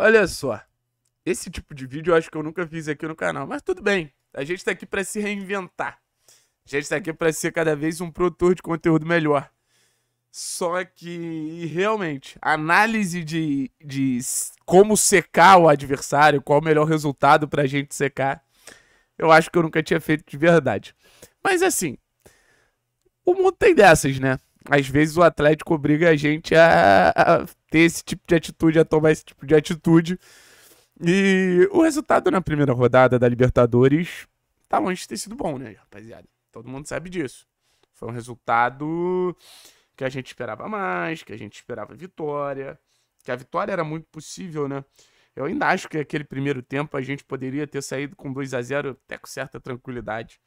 Olha só, esse tipo de vídeo eu acho que eu nunca fiz aqui no canal, mas tudo bem. A gente tá aqui para se reinventar. A gente tá aqui para ser cada vez um produtor de conteúdo melhor. Só que, realmente, análise de, de como secar o adversário, qual o melhor resultado pra gente secar, eu acho que eu nunca tinha feito de verdade. Mas assim, o mundo tem dessas, né? Às vezes o Atlético obriga a gente a, a ter esse tipo de atitude, a tomar esse tipo de atitude. E o resultado na primeira rodada da Libertadores tá longe de ter sido bom, né, rapaziada? Todo mundo sabe disso. Foi um resultado que a gente esperava mais, que a gente esperava vitória, que a vitória era muito possível, né? Eu ainda acho que aquele primeiro tempo a gente poderia ter saído com 2 a 0 até com certa tranquilidade.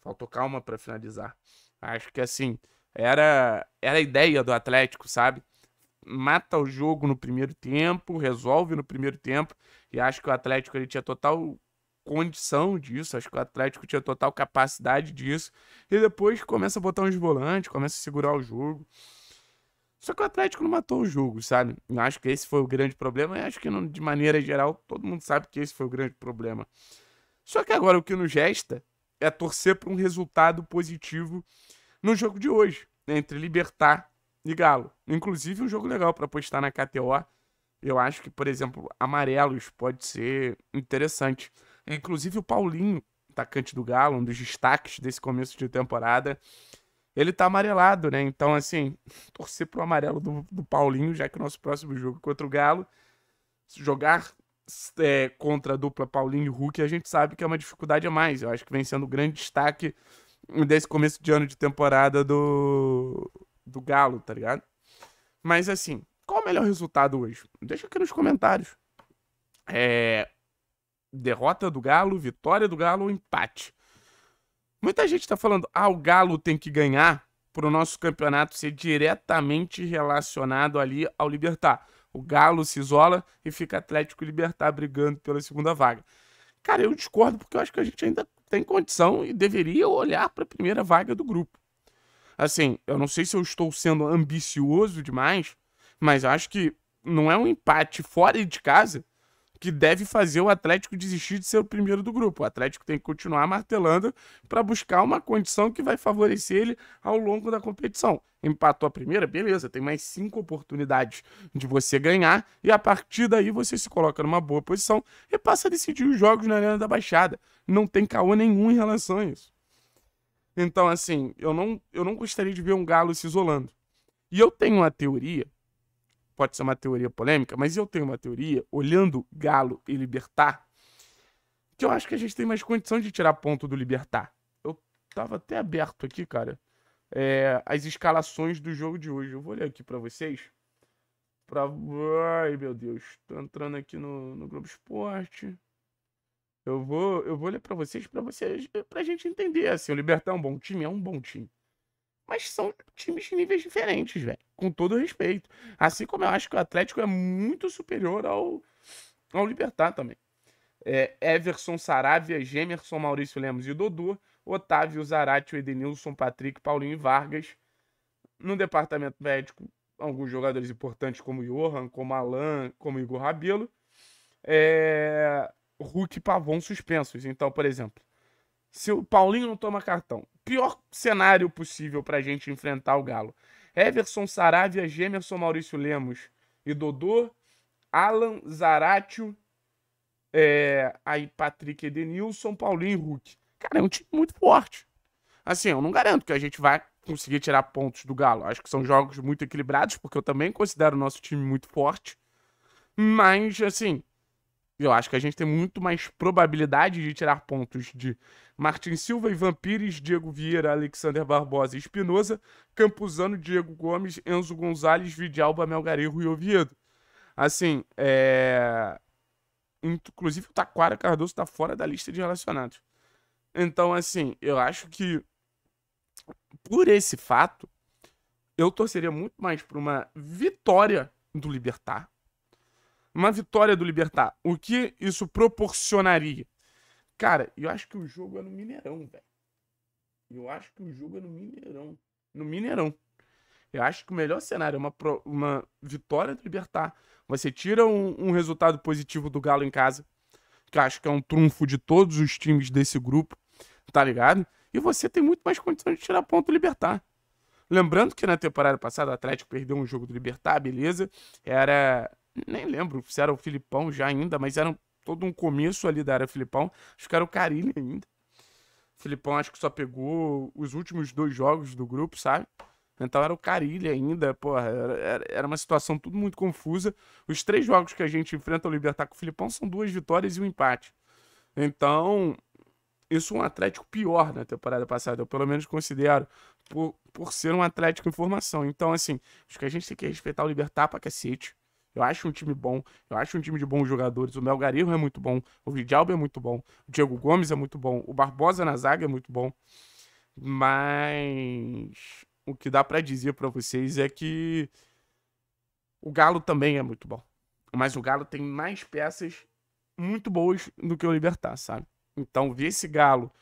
Faltou calma para finalizar. Acho que assim, era era a ideia do Atlético, sabe? mata o jogo no primeiro tempo, resolve no primeiro tempo, e acho que o Atlético ele tinha total condição disso, acho que o Atlético tinha total capacidade disso, e depois começa a botar uns volantes, começa a segurar o jogo. Só que o Atlético não matou o jogo, sabe? Eu acho que esse foi o grande problema, e acho que não, de maneira geral todo mundo sabe que esse foi o grande problema. Só que agora o que nos gesta é torcer para um resultado positivo no jogo de hoje, né? entre Libertar e Galo. Inclusive, um jogo legal para apostar na KTO. Eu acho que, por exemplo, amarelos pode ser interessante. Inclusive, o Paulinho, atacante do Galo, um dos destaques desse começo de temporada, ele tá amarelado, né? Então, assim, torcer pro amarelo do, do Paulinho, já que o nosso próximo jogo é contra o Galo, jogar é, contra a dupla Paulinho e Hulk, a gente sabe que é uma dificuldade a mais. Eu acho que vem sendo um grande destaque desse começo de ano de temporada do, do Galo, tá ligado? Mas assim, qual o melhor resultado hoje? Deixa aqui nos comentários. É... Derrota do Galo, vitória do Galo ou empate? Muita gente tá falando, ah, o Galo tem que ganhar para o nosso campeonato ser diretamente relacionado ali ao Libertar. O Galo se isola e fica Atlético Libertar brigando pela segunda vaga. Cara, eu discordo porque eu acho que a gente ainda tem condição e deveria olhar para a primeira vaga do grupo. Assim, eu não sei se eu estou sendo ambicioso demais, mas acho que não é um empate fora de casa que deve fazer o Atlético desistir de ser o primeiro do grupo. O Atlético tem que continuar martelando para buscar uma condição que vai favorecer ele ao longo da competição. Empatou a primeira, beleza, tem mais cinco oportunidades de você ganhar e a partir daí você se coloca numa boa posição e passa a decidir os jogos na Arena da Baixada. Não tem caô nenhum em relação a isso. Então, assim, eu não, eu não gostaria de ver um galo se isolando. E eu tenho uma teoria, pode ser uma teoria polêmica, mas eu tenho uma teoria, olhando galo e libertar, que eu acho que a gente tem mais condição de tirar ponto do libertar. Eu tava até aberto aqui, cara, é, as escalações do jogo de hoje. Eu vou olhar aqui para vocês. Pra... Ai, meu Deus. Tô entrando aqui no, no Globo Esporte. Eu vou, eu vou ler para vocês, para vocês, eh, pra gente entender assim, o Libertar é um bom time, é um bom time. Mas são times de níveis diferentes, velho. Com todo respeito. Assim como eu acho que o Atlético é muito superior ao, ao Libertar também. É, Everson, Saravia, Gemerson, Maurício Lemos e Dodô. Otávio, Zarate, Edenilson, Patrick, Paulinho e Vargas. No departamento médico, alguns jogadores importantes como Johan, como Alan, como Igor Rabelo. É... Hulk e Pavon suspensos. Então, por exemplo, se o Paulinho não toma cartão, pior cenário possível para a gente enfrentar o Galo. Everson, Saravia, Gemerson, Maurício Lemos e Dodô, Alan, Zaratio, é, aí Patrick Edenilson, Paulinho e Hulk. Cara, é um time muito forte. Assim, eu não garanto que a gente vai conseguir tirar pontos do Galo. Acho que são jogos muito equilibrados, porque eu também considero o nosso time muito forte. Mas, assim, eu acho que a gente tem muito mais probabilidade de tirar pontos de Martin Silva, e Vampires Diego Vieira, Alexander Barbosa e Espinosa, Campuzano, Diego Gomes, Enzo Gonzalez, Vidalba, Melgarejo e Oviedo. Assim, é... Inclusive o Taquara Cardoso está fora da lista de relacionados. Então, assim, eu acho que por esse fato, eu torceria muito mais para uma vitória do Libertar uma vitória do Libertar. O que isso proporcionaria? Cara, eu acho que o jogo é no Mineirão, velho. Eu acho que o jogo é no Mineirão. No Mineirão. Eu acho que o melhor cenário é uma, uma vitória do Libertar. Você tira um, um resultado positivo do Galo em casa, que eu acho que é um trunfo de todos os times desse grupo, tá ligado? E você tem muito mais condição de tirar ponto do Libertar. Lembrando que na temporada passada o Atlético perdeu um jogo do Libertar, beleza? Era nem lembro se era o Filipão já ainda, mas era todo um começo ali da era Filipão. Acho que era o Carilli ainda. O Filipão acho que só pegou os últimos dois jogos do grupo, sabe? Então era o Carilli ainda, porra, era, era uma situação tudo muito confusa. Os três jogos que a gente enfrenta o Libertar com o Filipão são duas vitórias e um empate. Então, isso é um Atlético pior na temporada passada, eu pelo menos considero, por, por ser um Atlético em formação. Então, assim, acho que a gente tem que respeitar o Libertar pra cacete. Eu acho um time bom. Eu acho um time de bons jogadores. O Melgarinho é muito bom. O Vidalba é muito bom. O Diego Gomes é muito bom. O Barbosa na zaga é muito bom. Mas o que dá para dizer para vocês é que o Galo também é muito bom. Mas o Galo tem mais peças muito boas do que o Libertar, sabe? Então, ver esse Galo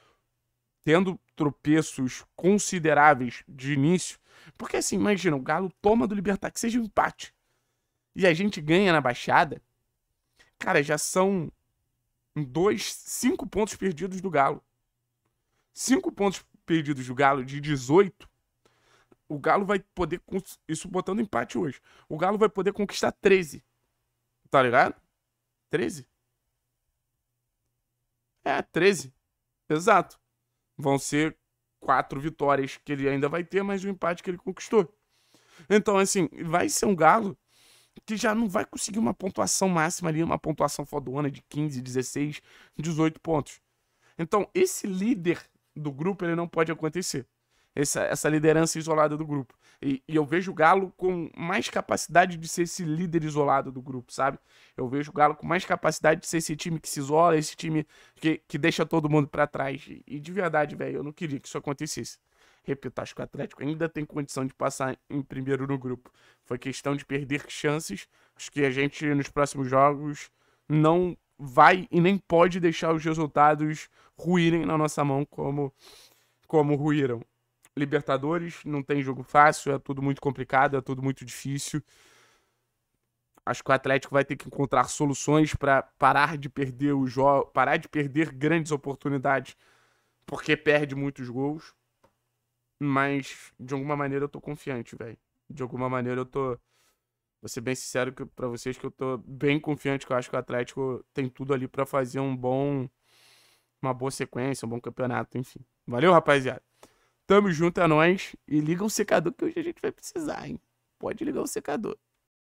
tendo tropeços consideráveis de início. Porque assim, imagina, o Galo toma do Libertar, que seja um empate e a gente ganha na baixada, cara, já são dois, cinco pontos perdidos do Galo. Cinco pontos perdidos do Galo de 18. O Galo vai poder. Isso botando empate hoje. O Galo vai poder conquistar 13. Tá ligado? 13? É, 13. Exato. Vão ser quatro vitórias que ele ainda vai ter, mais o um empate que ele conquistou. Então, assim, vai ser um Galo que já não vai conseguir uma pontuação máxima ali, uma pontuação fodona de 15, 16, 18 pontos. Então, esse líder do grupo, ele não pode acontecer. Essa, essa liderança isolada do grupo. E, e eu vejo o Galo com mais capacidade de ser esse líder isolado do grupo, sabe? Eu vejo o Galo com mais capacidade de ser esse time que se isola, esse time que, que deixa todo mundo para trás. E, e de verdade, velho, eu não queria que isso acontecesse. Repito, acho que o Atlético ainda tem condição de passar em primeiro no grupo. Foi questão de perder chances. Acho que a gente, nos próximos jogos, não vai e nem pode deixar os resultados ruírem na nossa mão como, como ruíram. Libertadores, não tem jogo fácil, é tudo muito complicado, é tudo muito difícil. Acho que o Atlético vai ter que encontrar soluções para parar de perder o jogo, parar de perder grandes oportunidades, porque perde muitos gols. Mas, de alguma maneira, eu tô confiante, velho. De alguma maneira, eu tô. Vou ser bem sincero que, pra vocês que eu tô bem confiante, que eu acho que o Atlético tem tudo ali para fazer um bom. Uma boa sequência, um bom campeonato, enfim. Valeu, rapaziada. Tamo junto, é nóis. E liga o secador que hoje a gente vai precisar, hein? Pode ligar o secador.